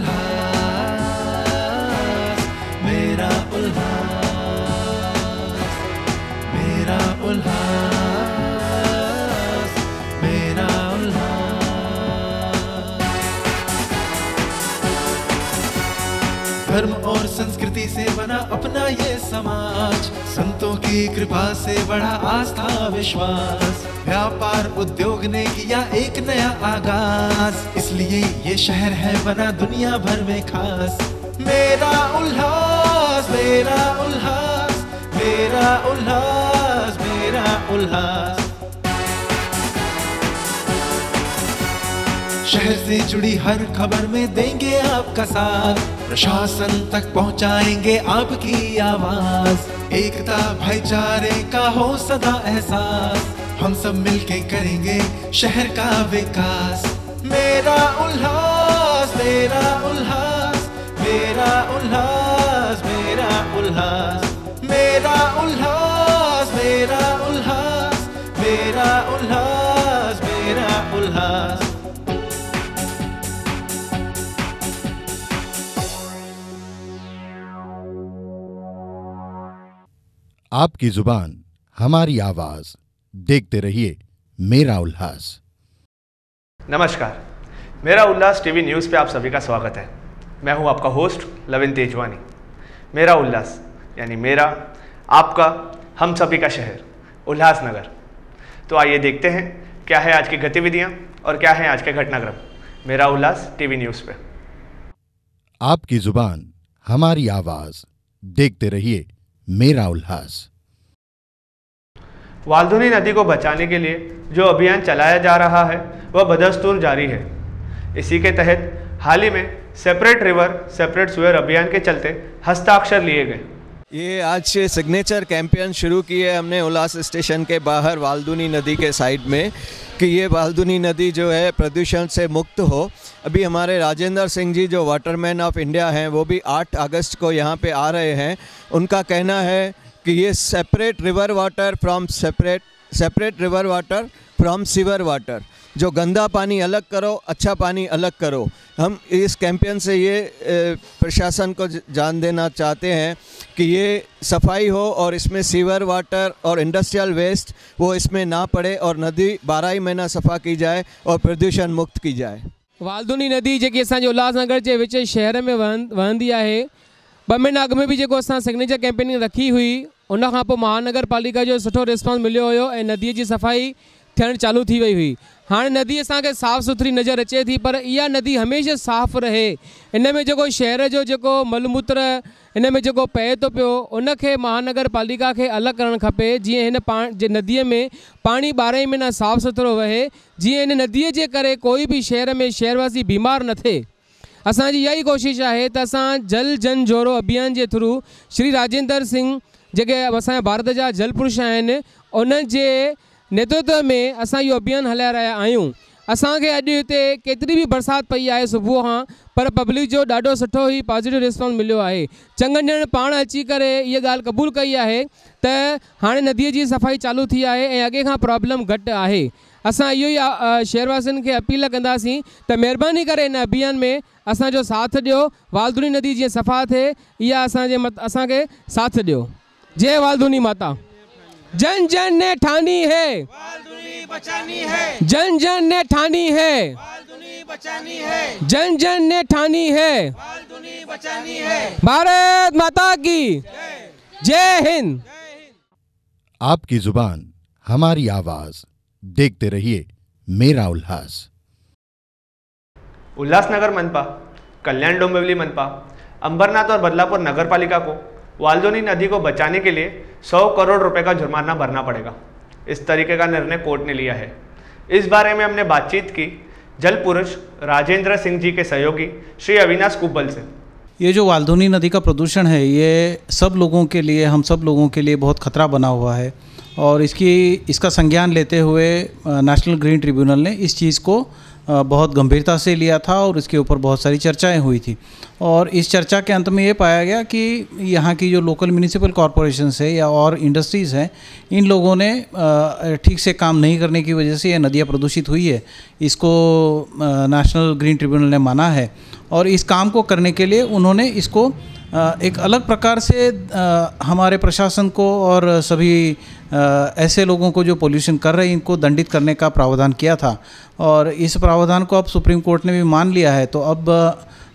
उल्लास मेरा उल्लास मेरा उल्लास मेरा उल्लास धर्म और संस्कृति से बना अपना ये समाज संतों की कृपा से बढ़ा आस्था विश्वास व्यापार उद्योग ने किया एक नया आगाज इसलिए ये शहर है बना दुनिया भर में खास मेरा उल्लास मेरा उल्लास मेरा उल्लास मेरा उल्लास शहर से जुड़ी हर खबर में देंगे आपका साथ प्रशासन तक पहुंचाएंगे आपकी आवाज एकता भाईचारे का हो सदा एहसास हम सब मिलके करेंगे शहर का विकास मेरा उल्लास मेरा उल्लास मेरा उल्लास मेरा उल्लास मेरा उल्लास मेरा उल्लास मेरा उल्लास मेरा उल्लास आपकी जुबान हमारी आवाज़ देखते रहिए मेरा उल्लास नमस्कार मेरा उल्लास टीवी न्यूज़ पे आप सभी का स्वागत है मैं हूं आपका होस्ट लविन तेजवानी मेरा उल्लास यानी मेरा आपका हम सभी का शहर उल्लासनगर तो आइए देखते हैं क्या है आज की गतिविधियां और क्या है आज के घटनाक्रम मेरा उल्लास टीवी न्यूज़ पे आपकी जुबान हमारी आवाज़ देखते रहिए मेरा उल्लास वालधुनी नदी को बचाने के लिए जो अभियान चलाया जा रहा है वह बदस्तूर जारी है इसी के तहत हाल ही में सेपरेट रिवर सेपरेट सुअर अभियान के चलते हस्ताक्षर लिए गए ये आज से सिग्नेचर कैंपेन शुरू किए हमने उल्लास स्टेशन के बाहर वालदुनी नदी के साइड में कि ये वालदुनी नदी जो है प्रदूषण से मुक्त हो अभी हमारे राजेंद्र सिंह जी जो वाटरमैन ऑफ इंडिया हैं वो भी 8 अगस्त को यहाँ पे आ रहे हैं उनका कहना है कि ये separate river water from separate separate river water from sewer water जो गंदा पानी अलग करो अच्छा पानी अलग करो हम इस कैंपेन से ये प्रशासन को जान देना चाहते हैं कि ये सफाई हो और इसमें सीवर वाटर और इंडस्ट्रियल वेस्ट वो इसमें ना पड़े और नदी बारह ही महीना सफ़ा की जाए और प्रदूषण मुक्त की जाए वालदुनी नदी जी असांजे उल्हासनगर के विच शहर में वहंदी है ॿ महीना अॻु में बि जेको असां सिग्नेचर कैंपेनिंग रखी हुई उन खां पोइ महानगर पालिका जो सुठो रिस्पॉन्स मिलियो हुयो ऐं नदीअ जी सफ़ाई थियणु चालू थी वई हुई हाणे नदी असांखे साफ़ु सुथरी नज़र अचे थी पर इहा नदी हमेशह साफ़ु रहे इन में जेको शहर जो जेको मलमूत्र इन में जेको पए थो पियो उनखे महानगर पालिका खे अलॻि करणु खपे जीअं हिन पा जे नदीअ में पाणी ॿारहें महीना साफ़ु सुथिरो वहे जीअं हिन नदीअ जे करे कोई बि शहर में शहरवासी बीमार न थिए असांजी यही कोशिश है आहे त जल जन जोड़ो अभियान के थ्रू श्री राजेंद्र सिंह जेके अस भारत जहा जल पुरुष आहिनि उन्हनि नेतृत्व में असां यो अभियान हलाए रहा आहियूं असांखे अॼु हिते केतिरी बि बरसाति पई आहे सुबुह खां पर पब्लिक जो ॾाढो सुठो ही पॉज़िटिव रिस्पॉन्स मिलो है चंग ॼणनि पाण अची कर ये गाल क़बूल कई है त हाणे नदीअ जी सफ़ाई चालू थी आहे ऐं अॻे प्रॉब्लम घट है अस यो ई शहरवासियुनि खे अपील कंदासीं तो मेहरबानी कर इन अभियान में असो साथ ॾियो वालधुनी नदी जी सफ़ा थे इहा अस अस साथ जय वालधुनी माता जन जन ने ठानी है जन जन ने ठानी है जन जन ने ठानी है भारत माता की जय हिंद आपकी जुबान हमारी आवाज़ देखते रहिए मेरा उल्लास उल्लासनगर मनपा कल्याण डोंबिवली मनपा अंबरनाथ और बदलापुर नगर पालिका को वालजोनी नदी को बचाने के लिए 100 करोड़ रुपए का जुर्माना भरना पड़ेगा इस तरीके का निर्णय कोर्ट ने लिया है इस बारे में हमने बातचीत की जल पुरुष राजेंद्र सिंह जी के सहयोगी श्री अविनाश कुब्बल से ये जो वालधुनी नदी का प्रदूषण है ये सब लोगों के लिए हम सब लोगों के लिए बहुत खतरा बना हुआ है और इसकी इसका संज्ञान लेते हुए नेशनल ग्रीन ट्रिब्यूनल ने इस चीज़ को बहुत गंभीरता से लिया था और इसके ऊपर बहुत सारी चर्चाएं हुई थी और इस चर्चा के अंत में ये पाया गया कि यहाँ की जो लोकल म्यूनिसिपल कॉरपोरेशंस है या और इंडस्ट्रीज़ हैं इन लोगों ने ठीक से काम नहीं करने की वजह से यह नदियाँ प्रदूषित हुई है इसको नेशनल ग्रीन ट्रिब्यूनल ने माना है और इस काम को करने के लिए उन्होंने इसको एक अलग प्रकार से हमारे प्रशासन को और सभी ऐसे लोगों को जो पोल्यूशन कर रहे हैं इनको दंडित करने का प्रावधान किया था और इस प्रावधान को अब सुप्रीम कोर्ट ने भी मान लिया है तो अब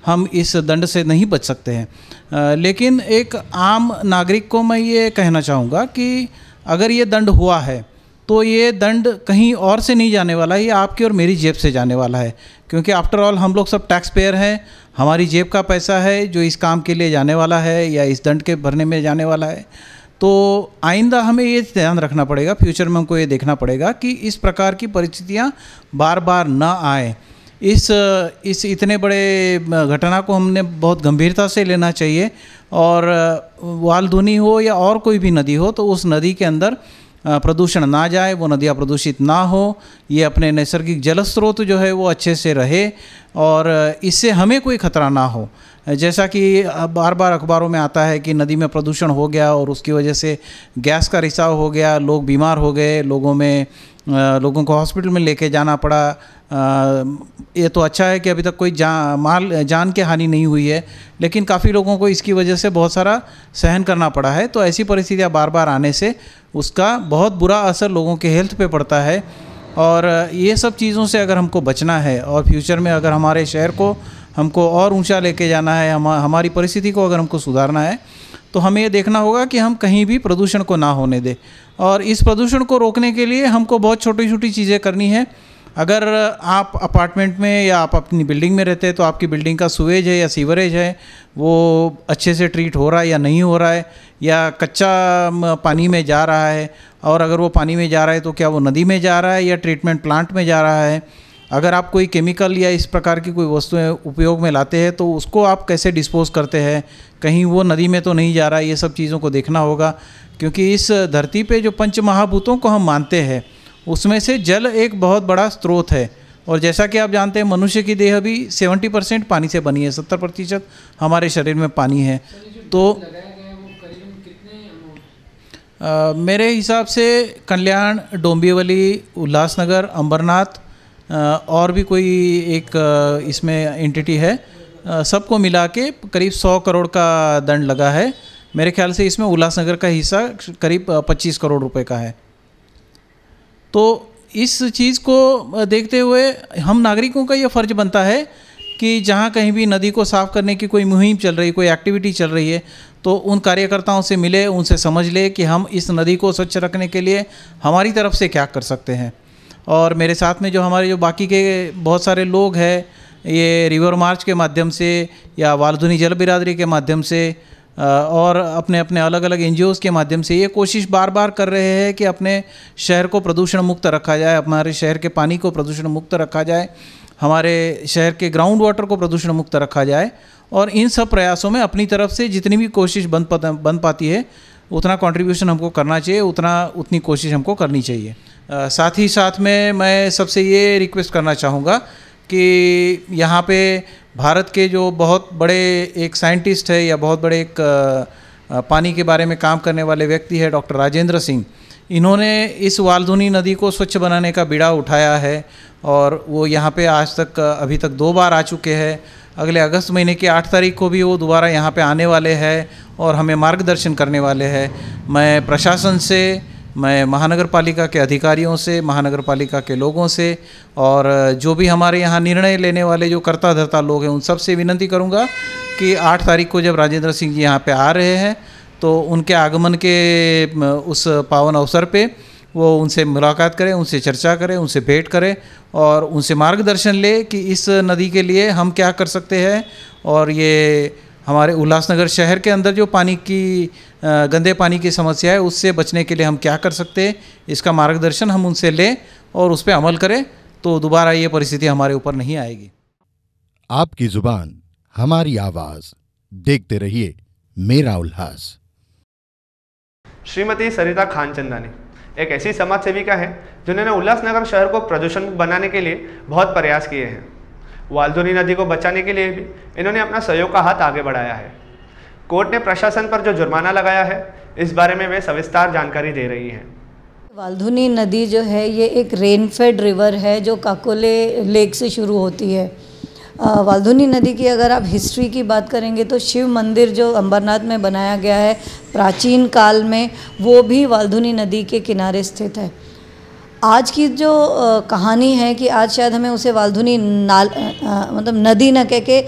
हम इस दंड से नहीं बच सकते हैं लेकिन एक आम नागरिक को मैं ये कहना चाहूँगा कि अगर ये दंड हुआ है तो ये दंड कहीं और से नहीं जाने वाला ये आपके और मेरी जेब से जाने वाला है क्योंकि आफ्टर ऑल हम लोग सब टैक्स पेयर हैं हमारी जेब का पैसा है जो इस काम के लिए जाने वाला है या इस दंड के भरने में जाने वाला है तो आइंदा हमें ये ध्यान रखना पड़ेगा फ्यूचर में हमको ये देखना पड़ेगा कि इस प्रकार की परिस्थितियाँ बार बार ना आए इस इस इतने बड़े घटना को हमने बहुत गंभीरता से लेना चाहिए और वालधुनी हो या और कोई भी नदी हो तो उस नदी के अंदर प्रदूषण ना जाए वो नदियाँ प्रदूषित ना हो ये अपने नैसर्गिक जल स्रोत जो है वो अच्छे से रहे और इससे हमें कोई खतरा ना हो जैसा कि बार बार अखबारों में आता है कि नदी में प्रदूषण हो गया और उसकी वजह से गैस का रिसाव हो गया लोग बीमार हो गए लोगों में लोगों को हॉस्पिटल में लेके जाना पड़ा ये तो अच्छा है कि अभी तक कोई जान माल जान के हानि नहीं हुई है लेकिन काफ़ी लोगों को इसकी वजह से बहुत सारा सहन करना पड़ा है तो ऐसी परिस्थितियाँ बार बार आने से उसका बहुत बुरा असर लोगों के हेल्थ पे पड़ता है और ये सब चीज़ों से अगर हमको बचना है और फ्यूचर में अगर हमारे शहर को हमको और ऊंचा लेके जाना है हम हमारी परिस्थिति को अगर हमको सुधारना है तो हमें ये देखना होगा कि हम कहीं भी प्रदूषण को ना होने दें और इस प्रदूषण को रोकने के लिए हमको बहुत छोटी छोटी चीज़ें करनी है अगर आप अपार्टमेंट में या आप अपनी बिल्डिंग में रहते हैं तो आपकी बिल्डिंग का सुवेज है या सीवरेज है वो अच्छे से ट्रीट हो रहा है या नहीं हो रहा है या कच्चा पानी में जा रहा है और अगर वो पानी में जा रहा है तो क्या वो नदी में जा रहा है या ट्रीटमेंट प्लांट में जा रहा है अगर आप कोई केमिकल या इस प्रकार की कोई वस्तुएं उपयोग में लाते हैं तो उसको आप कैसे डिस्पोज करते हैं कहीं वो नदी में तो नहीं जा रहा ये सब चीज़ों को देखना होगा क्योंकि इस धरती पे जो पंच महाभूतों को हम मानते हैं उसमें से जल एक बहुत बड़ा स्रोत है और जैसा कि आप जानते हैं मनुष्य की देह भी सेवेंटी परसेंट पानी से बनी है सत्तर प्रतिशत हमारे शरीर में पानी है तो आ, मेरे हिसाब से कल्याण डोंबिवली उल्लासनगर अंबरनाथ और भी कोई एक इसमें एंटिटी है सबको मिला के करीब सौ करोड़ का दंड लगा है मेरे ख्याल से इसमें उल्लासनगर का हिस्सा करीब पच्चीस करोड़ रुपए का है तो इस चीज़ को देखते हुए हम नागरिकों का ये फ़र्ज बनता है कि जहाँ कहीं भी नदी को साफ़ करने की कोई मुहिम चल रही कोई एक्टिविटी चल रही है तो उन कार्यकर्ताओं से मिले उनसे समझ ले कि हम इस नदी को स्वच्छ रखने के लिए हमारी तरफ से क्या कर सकते हैं और मेरे साथ में जो हमारे जो बाकी के बहुत सारे लोग हैं ये रिवर मार्च के माध्यम से या वालधुनी जल बिरादरी के माध्यम से और अपने अपने अलग अलग एन के माध्यम से ये कोशिश बार बार कर रहे हैं कि अपने शहर को प्रदूषण मुक्त रखा जाए हमारे शहर के पानी को प्रदूषण मुक्त रखा जाए हमारे शहर के ग्राउंड वाटर को प्रदूषण मुक्त रखा जाए और इन सब प्रयासों में अपनी तरफ से जितनी भी कोशिश बन बन पाती है उतना कंट्रीब्यूशन हमको करना चाहिए उतना उतनी कोशिश हमको करनी चाहिए साथ ही साथ में मैं सबसे ये रिक्वेस्ट करना चाहूँगा कि यहाँ पे भारत के जो बहुत बड़े एक साइंटिस्ट है या बहुत बड़े एक पानी के बारे में काम करने वाले व्यक्ति है डॉक्टर राजेंद्र सिंह इन्होंने इस वालधुनी नदी को स्वच्छ बनाने का बीड़ा उठाया है और वो यहाँ पे आज तक अभी तक दो बार आ चुके हैं अगले अगस्त महीने की आठ तारीख को भी वो दोबारा यहाँ पे आने वाले हैं और हमें मार्गदर्शन करने वाले हैं मैं प्रशासन से मैं महानगर पालिका के अधिकारियों से महानगर पालिका के लोगों से और जो भी हमारे यहाँ निर्णय लेने वाले जो कर्ता धर्ता लोग हैं उन सब से विनती करूँगा कि आठ तारीख को जब राजेंद्र सिंह जी यहाँ पर आ रहे हैं तो उनके आगमन के उस पावन अवसर पर वो उनसे मुलाकात करें उनसे चर्चा करें उनसे भेंट करें और उनसे मार्गदर्शन ले कि इस नदी के लिए हम क्या कर सकते हैं और ये हमारे उल्लासनगर शहर के अंदर जो पानी की गंदे पानी की समस्या है उससे बचने के लिए हम क्या कर सकते हैं इसका मार्गदर्शन हम उनसे लें और उस पर अमल करें तो दोबारा ये परिस्थिति हमारे ऊपर नहीं आएगी आपकी जुबान हमारी आवाज़ देखते रहिए मेरा उल्लास श्रीमती सरिता चंदानी एक ऐसी समाज सेविका है जिन्होंने उल्लासनगर शहर को प्रदूषण बनाने के लिए बहुत प्रयास किए हैं वालधुनी नदी को बचाने के लिए भी इन्होंने अपना सहयोग का हाथ आगे बढ़ाया है कोर्ट ने प्रशासन पर जो जुर्माना लगाया है इस बारे में वे सविस्तार जानकारी दे रही हैं वालधुनी नदी जो है ये एक रेनफेड रिवर है जो काकोले लेक से शुरू होती है वालधुनी नदी की अगर आप हिस्ट्री की बात करेंगे तो शिव मंदिर जो अंबरनाथ में बनाया गया है प्राचीन काल में वो भी वालधुनी नदी के किनारे स्थित है आज की जो कहानी है कि आज शायद हमें उसे वालधुनी नाल आ, मतलब नदी ना कह के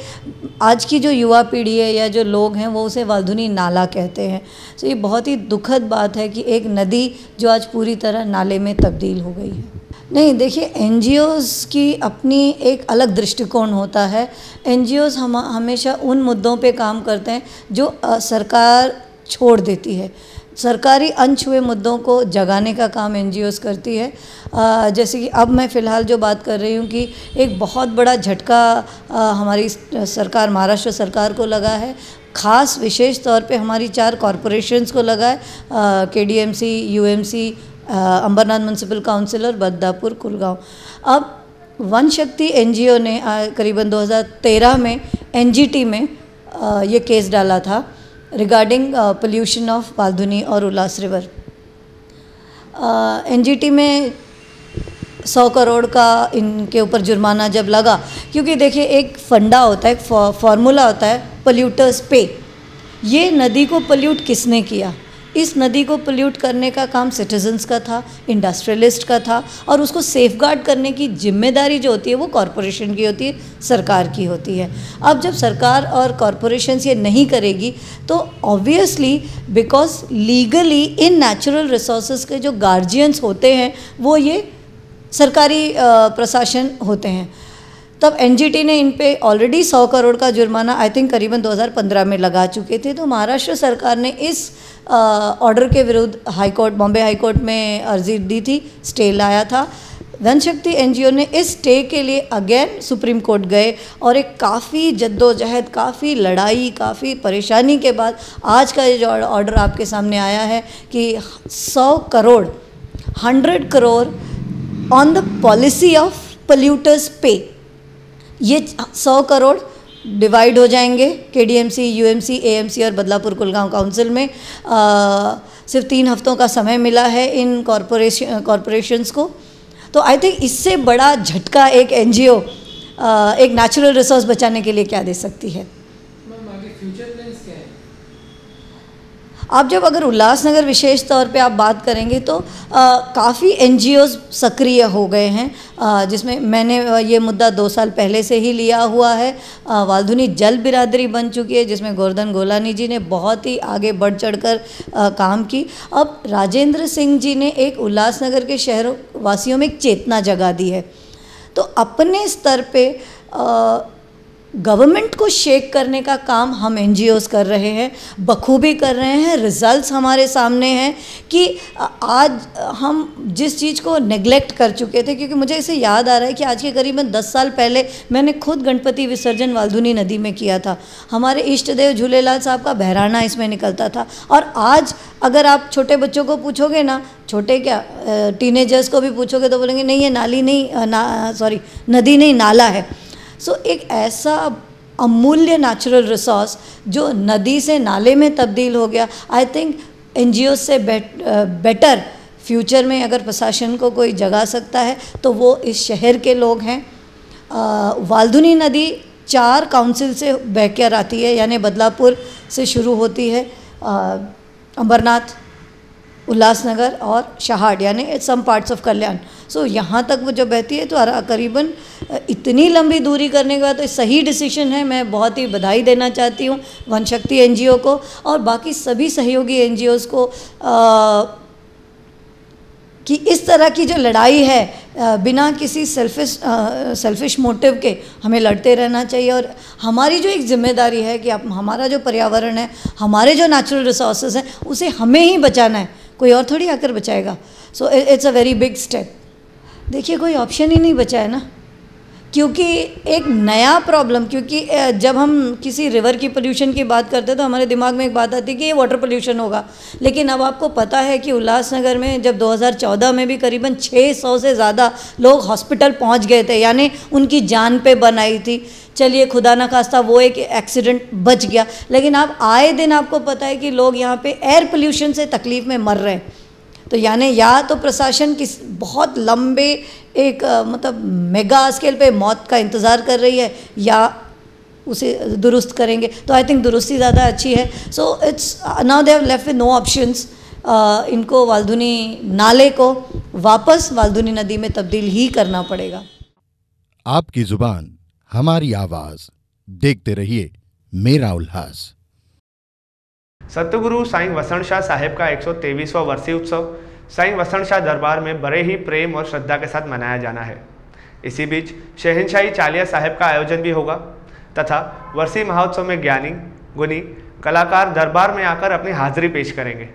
आज की जो युवा पीढ़ी है या जो लोग हैं वो उसे वालधुनी नाला कहते हैं तो ये बहुत ही दुखद बात है कि एक नदी जो आज पूरी तरह नाले में तब्दील हो गई है नहीं देखिए एन की अपनी एक अलग दृष्टिकोण होता है एन हम हमेशा उन मुद्दों पे काम करते हैं जो सरकार छोड़ देती है सरकारी अंश हुए मुद्दों को जगाने का काम एन करती है आ, जैसे कि अब मैं फ़िलहाल जो बात कर रही हूँ कि एक बहुत बड़ा झटका हमारी सरकार महाराष्ट्र सरकार को लगा है खास विशेष तौर पे हमारी चार कॉरपोरेशंस को लगा है K D M C U M C Ambernath municipal council और बद्दापुर कुलगांव अब वन शक्ति एन ने करीबन 2013 में एन में आ, ये केस डाला था रिगार्डिंग पोल्यूशन ऑफ बालधुनी और उल्लास रिवर एनजीटी में सौ करोड़ का इनके ऊपर जुर्माना जब लगा क्योंकि देखिए एक फंडा होता है एक फॉर्मूला होता है पोल्यूटर्स पे ये नदी को पोल्यूट किसने किया इस नदी को पोल्यूट करने का काम सिटीजन्स का था इंडस्ट्रियलिस्ट का था और उसको सेफ करने की जिम्मेदारी जो होती है वो कॉरपोरेशन की होती है सरकार की होती है अब जब सरकार और कॉरपोरेशन ये नहीं करेगी तो ऑब्वियसली बिकॉज लीगली इन नेचुरल रिसोर्स के जो गार्जियंस होते हैं वो ये सरकारी प्रशासन होते हैं तब एनजीटी ने इन पे ऑलरेडी सौ करोड़ का जुर्माना आई थिंक करीबन 2015 में लगा चुके थे तो महाराष्ट्र सरकार ने इस ऑर्डर के विरुद्ध हाईकोर्ट बॉम्बे हाईकोर्ट में अर्जी दी थी स्टे लाया था धन शक्ति एनजीओ ने इस स्टे के लिए अगेन सुप्रीम कोर्ट गए और एक काफ़ी जद्दोजहद काफ़ी लड़ाई काफ़ी परेशानी के बाद आज का ये जो ऑर्डर आपके सामने आया है कि सौ crore hundred crore on the policy of polluters पे ये सौ करोड़ डिवाइड हो जाएंगे K D M C U M C A M C और बदलापुर कुलगांव काउंसिल में आ, सिर्फ तीन हफ्तों का समय मिला है इन कॉरपोरेशन कॉरपोरेशंस को तो आई थिंक इससे बड़ा झटका एक एन जी ओ एक नेचुरल रिसोर्स बचाने के लिए क्या दे सकती है आप जब अगर उल्लासनगर विशेष तौर पे आप बात करेंगे तो काफ़ी एन सक्रिय हो गए हैं जिसमें मैंने ये मुद्दा दो साल पहले से ही लिया हुआ है वालधुनी जल बिरादरी बन चुकी है जिसमें गोर्धन गोलानी जी ने बहुत ही आगे बढ़ चढ़कर काम की अब राजेंद्र सिंह जी ने एक उल्लासनगर के शहरों वासियों में एक चेतना जगा दी है तो अपने स्तर पे गवर्नमेंट को शेक करने का काम हम एन कर रहे हैं बखूबी कर रहे हैं रिजल्ट्स हमारे सामने हैं कि आज हम जिस चीज़ को नेग्लेक्ट कर चुके थे क्योंकि मुझे इसे याद आ रहा है कि आज के करीबन 10 साल पहले मैंने खुद गणपति विसर्जन वालधुनी नदी में किया था हमारे इष्ट देव झूलेलाल साहब का बहराना इसमें निकलता था और आज अगर आप छोटे बच्चों को पूछोगे ना छोटे क्या टीनेजर्स को भी पूछोगे तो बोलेंगे नहीं ये नाली नहीं ना सॉरी नदी नहीं नाला है सो so, एक ऐसा अमूल्य नेचुरल रिसोर्स जो नदी से नाले में तब्दील हो गया आई थिंक एन से बेट, बेटर फ्यूचर में अगर प्रशासन को कोई जगा सकता है तो वो इस शहर के लोग हैं uh, वालधुनी नदी चार काउंसिल से बहकर आती है यानी बदलापुर से शुरू होती है uh, अंबरनाथ उल्लासनगर और शहाड यानी सम पार्ट्स ऑफ कल्याण सो यहाँ तक वो जब बहती है तो करीबन इतनी लंबी दूरी करने के बाद तो सही डिसीजन है मैं बहुत ही बधाई देना चाहती हूँ वन शक्ति एन को और बाकी सभी सहयोगी एन को आ, कि इस तरह की जो लड़ाई है बिना किसी सेल्फिश सेल्फिश मोटिव के हमें लड़ते रहना चाहिए और हमारी जो एक जिम्मेदारी है कि आप हमारा जो पर्यावरण है हमारे जो नेचुरल रिसोर्सेज हैं उसे हमें ही बचाना है कोई और थोड़ी आकर बचाएगा so it's a very big step देखिए कोई ऑप्शन ही नहीं बचा है ना क्योंकि एक नया प्रॉब्लम क्योंकि जब हम किसी रिवर की पोल्यूशन की बात करते हैं तो हमारे दिमाग में एक बात आती है कि ये वाटर पोल्यूशन होगा लेकिन अब आपको पता है कि उल्लासनगर में जब 2014 में भी करीबन 600 से ज़्यादा लोग हॉस्पिटल पहुंच गए थे यानी उनकी जान पे बनाई थी चलिए खुदा ना खास्ता वो एक एक्सीडेंट बच गया लेकिन आप आए दिन आपको पता है कि लोग यहाँ पर एयर पोल्यूशन से तकलीफ़ में मर रहे हैं तो यानी या तो प्रशासन किस बहुत लंबे एक मतलब मेगा स्केल पे मौत का इंतज़ार कर रही है या उसे दुरुस्त करेंगे तो आई थिंक दुरुस्ती ज़्यादा अच्छी है so it's now they have left with no options इनको वालधुनी नाले को वापस वालधुनी नदी में तब्दील ही करना पड़ेगा आपकी ज़ुबान हमारी आवाज़ देखते रहिए मेरा उल्लास सतगुरु साईं वसण शाह साहेब का एक सौ तेईसवा वर्षीय उत्सव साईं वसण शाह दरबार में बड़े ही प्रेम और श्रद्धा के साथ मनाया जाना है इसी बीच शहनशाही चालिया साहेब का आयोजन भी होगा तथा वर्षीय महोत्सव में ज्ञानी गुनी कलाकार दरबार में आकर अपनी हाजिरी पेश करेंगे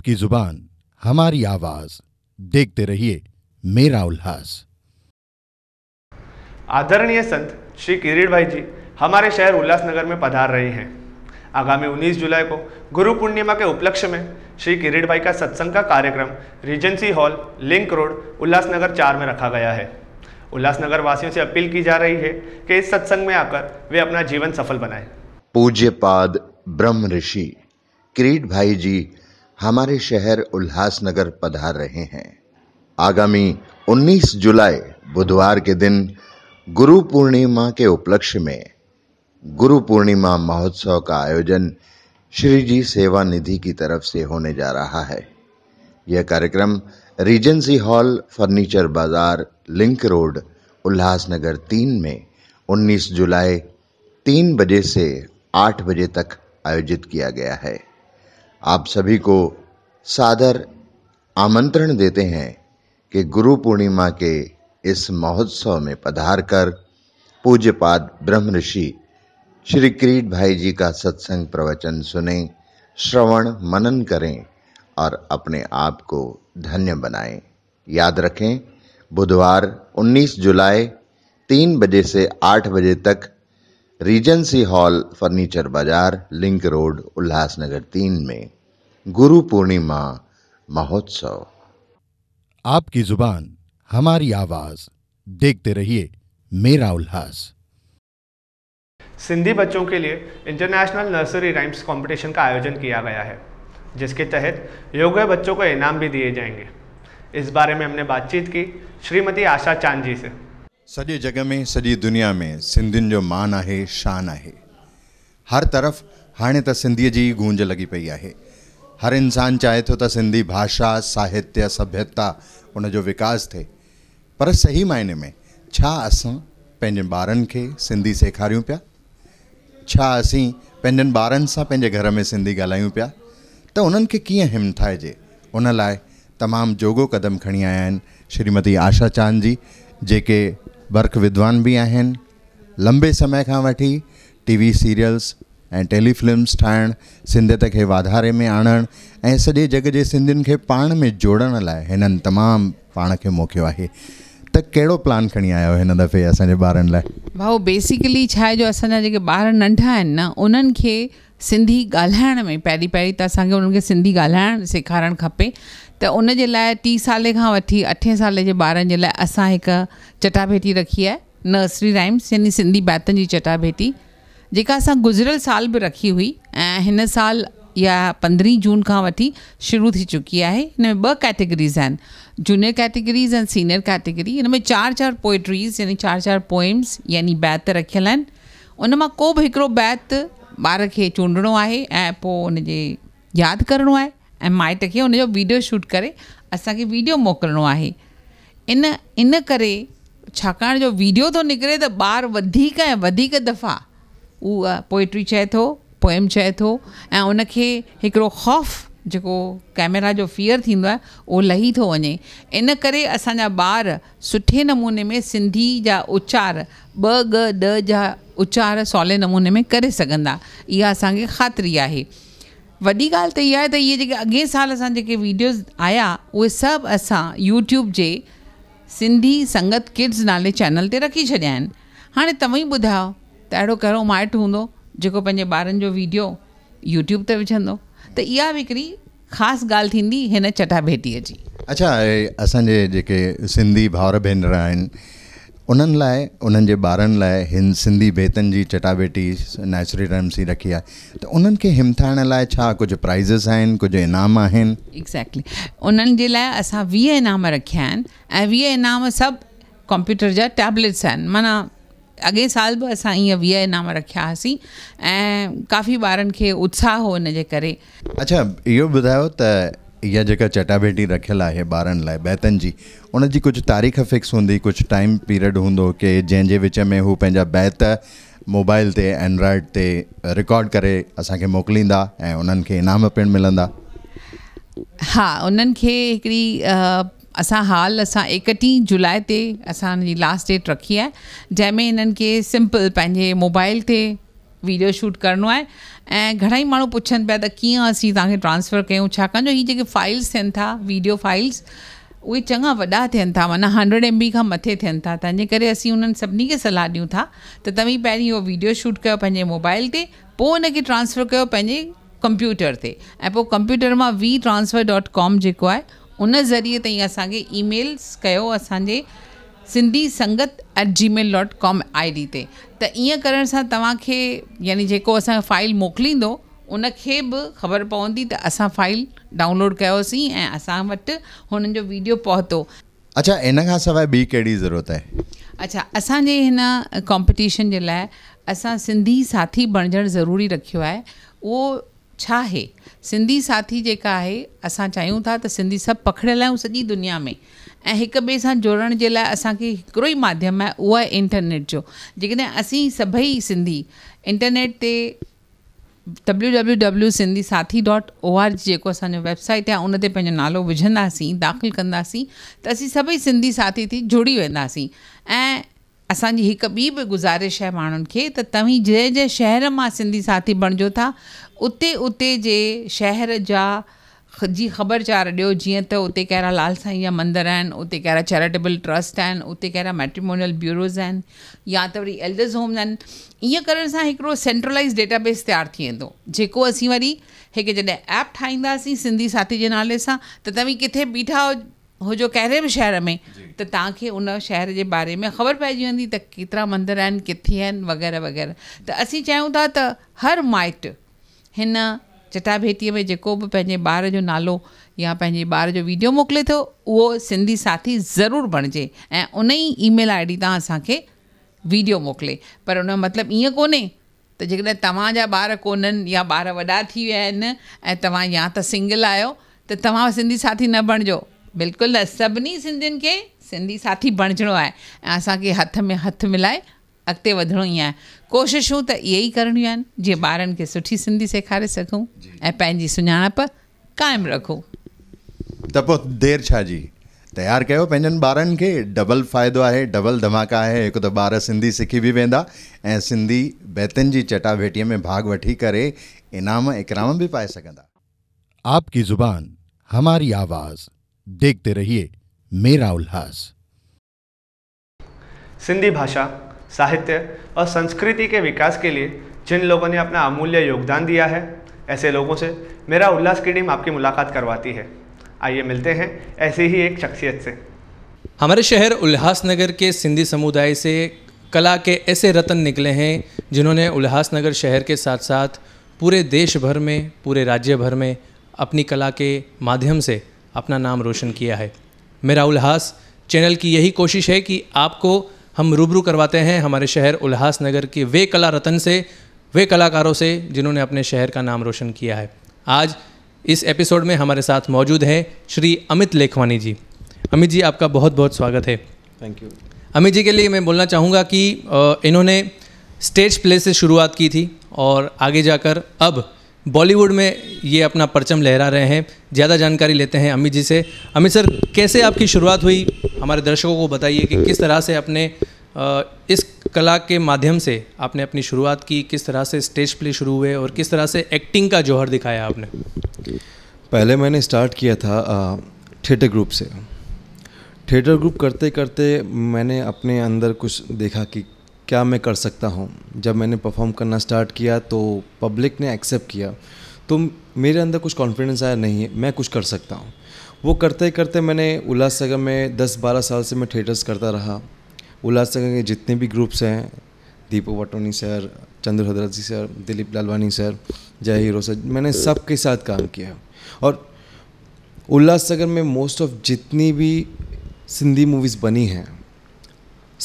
आपकी जुबान हमारी आवाज देखते रहिए मेरा उल्लास आदरणीय संत श्री किरीट भाई जी हमारे शहर उल्लासनगर में पधार रहे हैं आगामी 19 जुलाई को गुरु पूर्णिमा के उपलक्ष्य में श्री किरीट भाई का सत्संग का कार्यक्रम Regency hall link road Ulhasnagar चार में रखा गया है उल्लासनगर वासियों से अपील की जा रही है कि इस सत्संग में आकर वे अपना जीवन सफल बनाए पूज्य पाद ब्रह्म ऋषि किरीट भाई जी हमारे शहर उल्लासनगर पधार रहे हैं आगामी 19 जुलाई बुधवार के दिन गुरु पूर्णिमा के उपलक्ष्य में गुरु पूर्णिमा महोत्सव का आयोजन श्री जी सेवा निधि की तरफ से होने जा रहा है यह कार्यक्रम रीजेंसी हॉल फर्नीचर बाजार लिंक रोड उल्लासनगर तीन में 19 जुलाई तीन बजे से आठ बजे तक आयोजित किया गया है आप सभी को सादर आमंत्रण देते हैं कि गुरु पूर्णिमा के इस महोत्सव में पधार कर पूज्यपाद ब्रह्म ऋषि श्री क्रीट भाई जी का सत्संग प्रवचन सुने श्रवण मनन करें और अपने आप को धन्य बनाएं याद रखें बुधवार 19 जुलाई 3 बजे से 8 बजे तक रीजेंसी हॉल फर्नीचर बाजार लिंक रोड उल्लासनगर तीन में गुरु पूर्णिमा महोत्सव आपकी जुबान हमारी आवाज देखते रहिए मेरा उल्लास सिंधी बच्चों के लिए इंटरनेशनल नर्सरी राइम्स कंपटीशन का आयोजन किया गया है जिसके तहत योग्य बच्चों को इनाम भी दिए जाएंगे इस बारे में हमने बातचीत की श्रीमती आशा चांद जी से सजे जग में सजी दुनिया में सिंधियों जो मान है शान है हर तरफ़ हाँ त सिंधी जी गूंज लगी पई है हर इंसान चाहे तो सिंधी भाषा साहित्य सभ्यता उन जो विकास थे पर सही मायने में छा असां पंहिंजे सिंधी सेखार पिया छा घर में सिंधी ाल पिया त उन्हनि उन लाइ तमाम जोॻो क़दम खड़ी आया श्रीमती आशा चांद जी जेके बर्ख विद्वान भी आहिनि लंबे समय खां वठी टीवी सीरियल्स ऐं टेलीफिल्म्स ठाहिणु सिंधियत खे वाधारे में आणणु ऐं सॼे जग जे सिंधियुनि खे पाण में जोड़ण लाइ हिननि तमामु पाण खे मोकियो आहे त कहिड़ो प्लान खणी आयो हिन दफ़े असांजे ॿारनि लाइ भाऊ बेसिकली छा आहे जो असांजा जेके ॿार नंढा आहिनि न उन्हनि खे सिंधी ॻाल्हाइण में पहिरीं पहिरीं त असांखे उन्हनि खे सिंधी ॻाल्हाइणु सेखारणु खपे त उन जे लाइ टी साले खां वठी अठे साले जे ॿारनि जे लाइ असां हिकु चटाभेटी रखी आहे नर्सरी राइम्स यानी सिंधी बैतनि जी चटाभेटी जेका असां गुज़िरियल साल बि रखी हुई ऐं हिन साल या पंद्रहीं जून खां वठी शुरू थी चुकी आहे हिन में ॿ कैटेगरीज़ आहिनि जूनियर कैटेगरीज़ ऐं सीनियर कैटेगरी हिन में चारि चारि पोइट्रीज़ यानी चारि चारि पोइम्स यानी बैत रखियल आहिनि उन मां को बि हिकिड़ो बैत ॿार खे चूंडणो आहे ऐं पोइ उनजे यादि करिणो आहे ऐं माइट खे हुनजो वीडियो शूट करे असांखे वीडियो मोकिलिणो आहे इन इन करे छाकाणि जो वीडियो थो निकिरे त ॿार वधीक ऐं वधीक दफ़ा उहा पोइट्री चए थो पोएम चए थो ऐं उनखे हिकिड़ो ख़ौफ़ जेको कैमरा जो फियर थींदो आहे उहो लही थो वञे इन करे असांजा ॿार सुठे नमूने में सिंधी जा उचार ॿ ॻ ॾ जा उचार सवले नमूने में करे सघंदा इहा असांखे ख़ातिरी आहे वॾी ॻाल्हि त इहा आहे त इहे जेके अॻे साल असां जेके वीडियोस आया उहे सभु असां यूट्यूब जे सिंधी संगत किड्स नाले चैनल ते रखी छॾिया आहिनि हाणे तव्हां ई ॿुधायो त अहिड़ो कहिड़ो माइटु हूंदो जेको पंहिंजे ॿारनि जो वीडियो यूट्यूब ते विझंदो त इहा बि हिकिड़ी ख़ासि ॻाल्हि थींदी हिन चटाभेटीअ जी अच्छा असांजे जेके सिंधी भाउर भेनर आहिनि उन्हनि लाइ उन्हनि जे ॿारनि लाइ हिन सिंधी बेतनि जी चटाभेटी नेचुरी रमसी रखी आहे त उन्हनि खे हिमथाइण लाइ छा कुझु प्राइज़िस आहिनि कुझु इनाम आहिनि एक्ज़ैक्टली उन्हनि जे लाइ असां वीह इनाम रखिया आहिनि ऐं वीह इनाम सभु कंप्यूटर जा टैबलेट्स आहिनि माना अॻे साल बि असां ईअं वीह इनाम रखिया हुआसीं ऐं काफ़ी ॿारनि खे उत्साह हो इन जे करे अच्छा इहो ॿुधायो त इहा जेका चटाभेटी रखियल आहे ॿारनि लाइ बैतनि जी उन जी कुझु तारीख़ फिक्स हूंदी कुझु टाइम पीरियड हूंदो की जंहिंजे विच में हू पंहिंजा बैत मोबाइल ते एंड्रॉइड ते रिकॉर्ड करे असांखे मोकिलींदा ऐं उन्हनि खे इनाम पिणु मिलंदा हा उन्हनि खे हिकिड़ी असां हाल असां एकटीह जुलाई ते असांजी लास्ट डेट रखी आहे जंहिंमें हिननि खे सिंपल पंहिंजे मोबाइल ते वीडियो शूट करिणो आहे ऐं घणेई माण्हू पुछनि पिया त कीअं असीं तव्हांखे ट्रांसफर कयूं छाकाणि जो हीअ जेके फाइल्स थियनि था वीडियो फाइल्स उहे चङा वॾा थियनि था माना हंड्रेड एम बी खां मथे थियनि था तंहिंजे करे असीं उन्हनि सभिनी खे सलाह ॾियूं था त तव्हीं पहिरीं इहो वीडियो शूट कयो पंहिंजे मोबाइल ते पोइ उनखे ट्रांसफर कयो पंहिंजे कंप्यूटर ते ऐं पोइ कंप्यूटर मां वी ट्रांसफर डॉट कॉम जेको आहे उन ज़रिए ताईं असांखे ईमेल्स कयो असांजे Sindhi Sangat at Gmail dot com I D ते त ईअं करण सां तव्हांखे यानी जेको असांजो फाइल मोकिलींदो उनखे बि ख़बर पवंदी त असां फाइल डाउनलोड कयोसीं ऐं असां वटि हुननि जो वीडियो पहुतो अच्छा इन खां सवाइ ॿी कहिड़ी ज़रूरत आहे अच्छा असांजे हिन कॉम्पिटिशन जे लाइ असां सिंधी साथी बणजणु ज़रूरी रखियो आहे उहो छा सिंधी साथी जेका आहे असां चाहियूं था त सिंधी सभु पखिड़ियल आहियूं सॼी दुनिया में ऐं हिक ॿिए सां जोड़ण जे लाइ असांखे हिकिड़ो ई माध्यम आहे उहो आहे इंटरनेट जो जेकॾहिं असीं सभई सिंधी इंटरनेट ते W W W Sindhi Sathi dot O R G जेको असांजो वेबसाइट आहे उन ते पंहिंजो नालो विझंदासीं दाख़िलु कंदासीं त असीं सभई सिंधी साथी थी जुड़ी वेंदासीं ऐं असांजी हिकु ॿी बि गुज़ारिश आहे माण्हुनि खे त तव्हीं जंहिं जंहिं शहर मां सिंधी साथी बणिजो था उते उते जे शहर जा जी ख़बरचार ॾियो जीअं त उते कहिड़ा लाल साईं जा मंदर आहिनि उते कहिड़ा चैरिटेबल ट्रस्ट आहिनि उते कहिड़ा मैट्रीमोनियल ब्यूरोज़ आहिनि या त वरी एल्डर्स होम्स आहिनि ईअं करण सां हिकिड़ो सेंट्रलाइज़ डेटाबेस तयारु थी वेंदो जेको असीं वरी हिकु जॾहिं ऐप ठाहींदासीं सिंधी साथी जे नाले सां त तव्हीं किथे बीठा जो कहिड़े बि शहर में त तव्हांखे उन शहर जे बारे में ख़बर पइजी वेंदी त केतिरा मंदर आहिनि किथे आहिनि वग़ैरह वग़ैरह त असीं चाहियूं था त हर माइटु हिन चिटाभेटीअ में जेको बि पंहिंजे ॿार जो नालो या पंहिंजे ॿार जो वीडियो मोकिले थो उहो सिंधी साथी ज़रूरु बणिजे ऐं उन ई ईमेल आई डी तां असांखे वीडियो मोकिले पर उन जो मतिलबु ईअं कोन्हे त जेकॾहिं तव्हांजा ॿार या ॿार वॾा थी विया आहिनि ऐं तव्हां या त सिंगल आहियो त तव्हां सिंधी साथी न बणिजो बिल्कुल न सभिनी सिंधियुनि खे सिंधी साथी बणिजणो है ऐं हथ में हथ मिलाए अगत वधिणो ई आहे कोशिशूं त इहे ई करणियूं आहिनि जीअं ॿारनि खे सुठी सिंधी सेखारे सघूं ऐं पंहिंजी सुञाणप क़ाइमु रखूं त जी तयारु कयो डबल फ़ाइदो है डबल धमाका है एक तो ॿार सिंधी सिखी बि वेंदा सिंधी बेतन की चटाभेटी में भाग वी करे इनाम इकराम भी पाए सघंदा आपकी ज़ुबान हमारी आवाज़ देखते रहिए मेरा उल्लास सिंधी भाषा साहित्य और संस्कृति के विकास के लिए जिन लोगों ने अपना अमूल्य योगदान दिया है ऐसे लोगों से मेरा उल्लास की टीम आपकी मुलाकात करवाती है आइए मिलते हैं ऐसी ही एक शख्सियत से हमारे शहर उल्लासनगर के सिंधी समुदाय से कला के ऐसे रतन निकले हैं जिन्होंने उल्लासनगर शहर के साथ साथ पूरे देश भर में पूरे राज्य भर में अपनी कला के माध्यम से अपना नाम रोशन किया है मेरा उल्हास चैनल की यही कोशिश है कि आपको हम रूबरू करवाते हैं हमारे शहर उल्हासनगर के वे कला रतन से वे कलाकारों से जिन्होंने अपने शहर का नाम रोशन किया है आज इस एपिसोड में हमारे साथ मौजूद हैं श्री अमित लेखवानी जी अमित जी आपका बहुत बहुत स्वागत है थैंक यू अमित जी के लिए मैं बोलना चाहूँगा कि इन्होंने स्टेज प्ले से शुरुआत की थी और आगे जाकर अब बॉलीवुड में ये अपना परचम लहरा रहे हैं ज़्यादा जानकारी लेते हैं अमित जी से अमित सर कैसे आपकी शुरुआत हुई हमारे दर्शकों को बताइए कि किस तरह से अपने इस कला के माध्यम से आपने अपनी शुरुआत की किस तरह से स्टेज प्ले शुरू हुए और किस तरह से एक्टिंग का जौहर दिखाया आपने पहले मैंने स्टार्ट किया था थिएटर ग्रुप से थिएटर ग्रुप करते करते मैंने अपने अंदर कुछ देखा कि क्या मैं कर सकता हूँ जब मैंने परफॉर्म करना स्टार्ट किया तो पब्लिक ने एक्सेप्ट किया तो मेरे अंदर कुछ कॉन्फिडेंस आया नहीं है मैं कुछ कर सकता हूँ वो करते करते मैंने उल्लासनगर में 10-12 साल से मैं थिएटर्स करता रहा उल्लासनगर के जितने भी ग्रुप्स हैं Deepak Vatoni sir Chandra Hadra ji sir Dilip Lalwani sir Jai Hiro sir मैंने सब के साथ काम किया और उल्लासनगर में मोस्ट ऑफ जितनी भी सिंधी मूवीज़ बनी हैं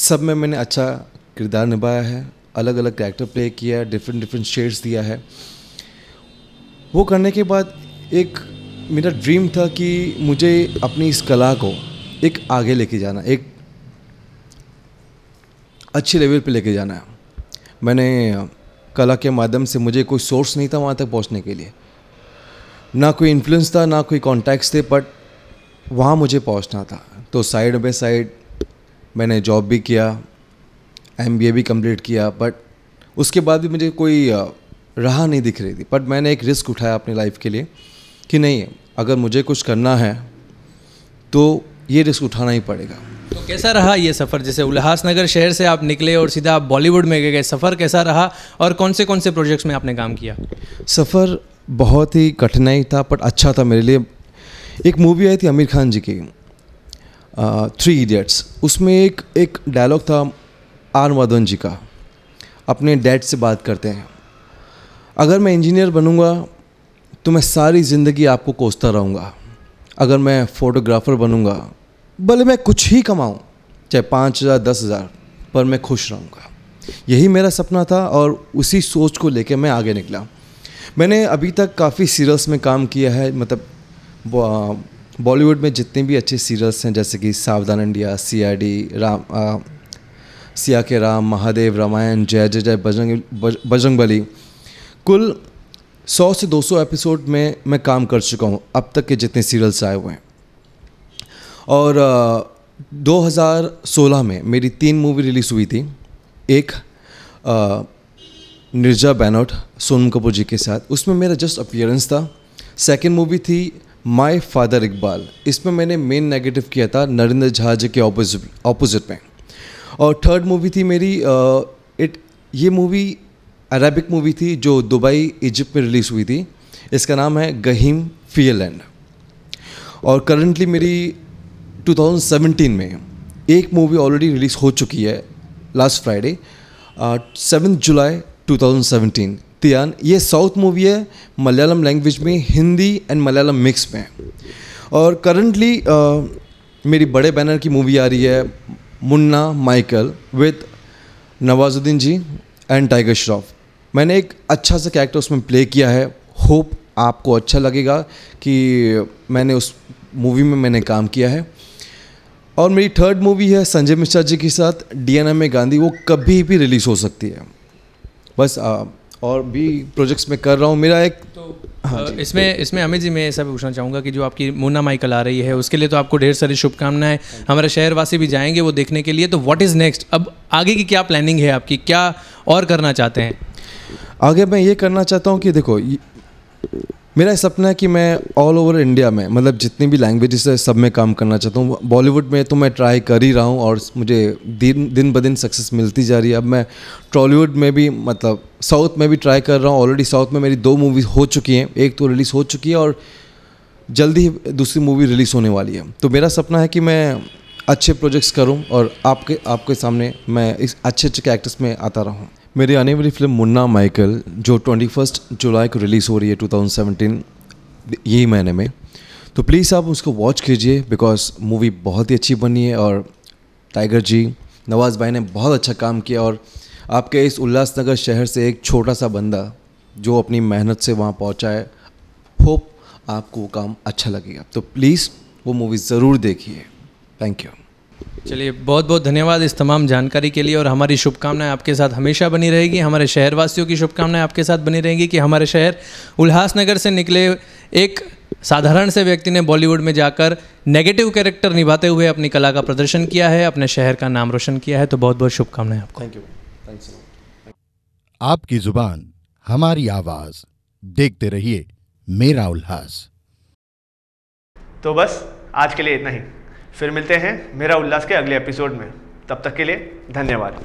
सब में मैंने अच्छा किरदार निभाया है अलग अलग कैरेक्टर प्ले किया है डिफरेंट डिफरेंट शेड्स दिया है वो करने के बाद एक मेरा ड्रीम था कि मुझे अपनी इस कला को एक आगे लेके जाना एक अच्छे लेवल पे लेके जाना है मैंने कला के माध्यम से मुझे कोई सोर्स नहीं था वहाँ तक पहुँचने के लिए ना कोई इन्फ्लुएंस था ना कोई कॉन्टैक्ट्स थे बट वहाँ मुझे पहुँचना था तो साइड बाई साइड मैंने जॉब भी किया एम बी ए भी कम्प्लीट किया बट उसके बाद भी मुझे कोई राह नहीं दिख रही थी बट मैंने एक रिस्क उठाया अपनी लाइफ के लिए कि नहीं अगर मुझे कुछ करना है तो ये रिस्क उठाना ही पड़ेगा तो कैसा रहा ये सफ़र जैसे उल्लासनगर शहर से आप निकले और सीधा आप बॉलीवुड में गए सफ़र कैसा रहा और कौन से कौन से प्रोजेक्ट्स में आपने काम किया सफ़र बहुत ही कठिनाई था बट अच्छा था मेरे लिए एक मूवी आई थी आमिर खान जी की थ्री इडियट्स उसमें एक एक डायलॉग था आर माधवन जी का अपने डैड से बात करते हैं अगर मैं इंजीनियर बनूंगा तो मैं सारी ज़िंदगी आपको कोसता रहूँगा अगर मैं फ़ोटोग्राफ़र बनूंगा भले मैं कुछ ही कमाऊँ चाहे पाँच हज़ार दस हज़ार पर मैं खुश रहूँगा यही मेरा सपना था और उसी सोच को लेकर मैं आगे निकला मैंने अभी तक काफ़ी सीरियल्स में काम किया है मतलब बॉलीवुड में जितने भी अच्छे सीरियल्स हैं जैसे कि सावधान इंडिया सी राम सिया के राम महादेव रामायण जय जय जय बजरंग बजरंग बली कुल 100 से 200 एपिसोड में मैं काम कर चुका हूँ अब तक के जितने सीरियल्स आए हुए हैं और uh, 2016 में मेरी तीन मूवी रिलीज़ हुई थी एक uh, निर्जा बैनोट सोनम कपूर जी के साथ उसमें मेरा जस्ट अपियरेंस था सेकेंड मूवी थी माय फादर इकबाल इसमें मैंने मेन नेगेटिव किया था नरेंद्र झा जी के ऑपोजिट ऑपोजिट में और थर्ड मूवी थी मेरी इट ये मूवी अरेबिक मूवी थी जो दुबई इजिप्ट में रिलीज़ हुई थी इसका नाम है गहीम फियलैंड और करंटली मेरी 2017 में एक मूवी ऑलरेडी रिलीज़ हो चुकी है last Friday seven July 2017 Tiyaan ये साउथ मूवी है मलयालम लैंग्वेज में हिंदी एंड मलयालम मिक्स में और करंटली uh, मेरी बड़े बैनर की मूवी आ रही है Munna Michael with Nawazuddin ji and Tiger Shroff मैंने एक अच्छा सा कैरेक्टर उसमें प्ले किया है होप आपको अच्छा लगेगा कि मैंने उस मूवी में मैंने काम किया है और मेरी थर्ड मूवी है संजय मिश्रा जी के साथ D N M A Gandhi वो कभी भी रिलीज़ हो सकती है बस आ, और भी प्रोजेक्ट्स में कर रहा हूँ मेरा एक तो हाँ इसमें इसमें अमित जी मैं ऐसा पूछना चाहूँगा कि जो आपकी मोना माइकल आ रही है उसके लिए तो आपको ढेर सारी शुभकामनाएं हमारे शहरवासी भी जाएंगे वो देखने के लिए तो व्हाट इज़ नेक्स्ट अब आगे की क्या प्लानिंग है आपकी क्या और करना चाहते हैं आगे मैं ये करना चाहता हूँ कि देखो मेरा सपना है कि मैं ऑल ओवर इंडिया में मतलब जितनी भी लैंग्वेज है सब में काम करना चाहता हूँ बॉलीवुड में तो मैं ट्राई कर ही रहा हूँ और मुझे दिन दिन ब दिन सक्सेस मिलती जा रही है अब मैं टॉलीवुड में भी मतलब साउथ में भी ट्राई कर रहा हूँ ऑलरेडी साउथ में मेरी दो मूवीज़ हो चुकी हैं एक तो रिलीज़ हो चुकी है और जल्दी ही दूसरी मूवी रिलीज़ होने वाली है तो मेरा सपना है कि मैं अच्छे प्रोजेक्ट्स करूं और आपके आपके सामने मैं इस अच्छे अच्छे कैरेक्टर्स में आता रहूं मेरी आने वाली फिल्म मुन्ना माइकल जो ट्वेंटी फर्स्ट जुलाई को रिलीज़ हो रही है 2017 यही महीने में तो प्लीज़ आप उसको वॉच कीजिए बिकॉज मूवी बहुत ही अच्छी बनी है और टाइगर जी नवाज़ भाई ने बहुत अच्छा काम किया और आपके इस उल्लासनगर शहर से एक छोटा सा बंदा जो अपनी मेहनत से वहाँ पहुँचा है होप आपको काम अच्छा लगेगा तो प्लीज़ वो मूवी ज़रूर देखिए थैंक यू चलिए बहुत बहुत धन्यवाद इस तमाम जानकारी के लिए और हमारी शुभकामनाएं आपके साथ हमेशा बनी रहेगी हमारे शहरवासियों की शुभकामनाएं आपके साथ बनी रहेंगी कि हमारे शहर उल्हासनगर से निकले एक साधारण से व्यक्ति ने बॉलीवुड में जाकर नेगेटिव कैरेक्टर निभाते हुए अपनी कला का प्रदर्शन किया है अपने शहर का नाम रोशन किया है तो बहुत बहुत शुभकामनाएं आपको थैंक यू आपकी जुबान हमारी आवाज़ देखते रहिए मेरा उल्लास तो बस आज के लिए इतना ही फिर मिलते हैं मेरा उल्लास के अगले एपिसोड में तब तक के लिए धन्यवाद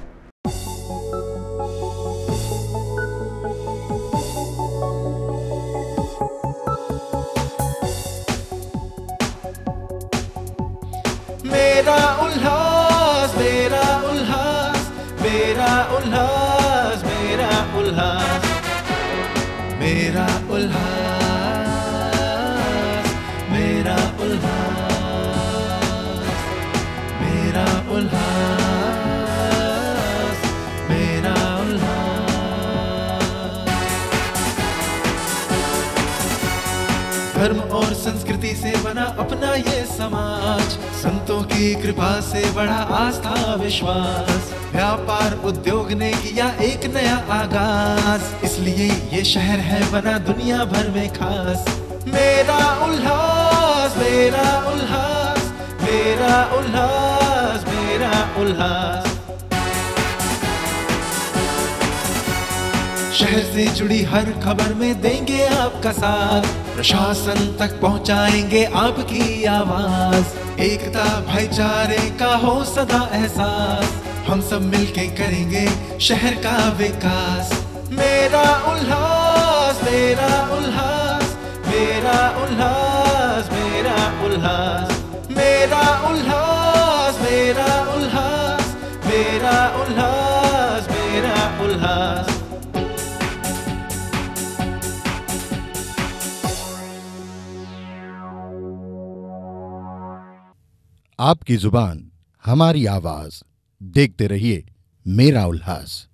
संस्कृति से बना अपना ये समाज संतों की कृपा से बड़ा आस्था विश्वास व्यापार उद्योग ने किया एक नया आगाज इसलिए ये शहर है बना दुनिया भर में खास मेरा उल्लास मेरा उल्लास मेरा उल्लास मेरा उल्लास शहर से जुड़ी हर खबर में देंगे आपका साथ प्रशासन तक पहुंचाएंगे आपकी आवाज एकता भाईचारे का हो सदा एहसास हम सब मिलके करेंगे शहर का विकास मेरा उल्लास मेरा उल्लास मेरा उल्लास मेरा उल्लास मेरा उल्लास मेरा उल्लास मेरा उल्लास आपकी जुबान हमारी आवाज देखते रहिए मेरा उल्लास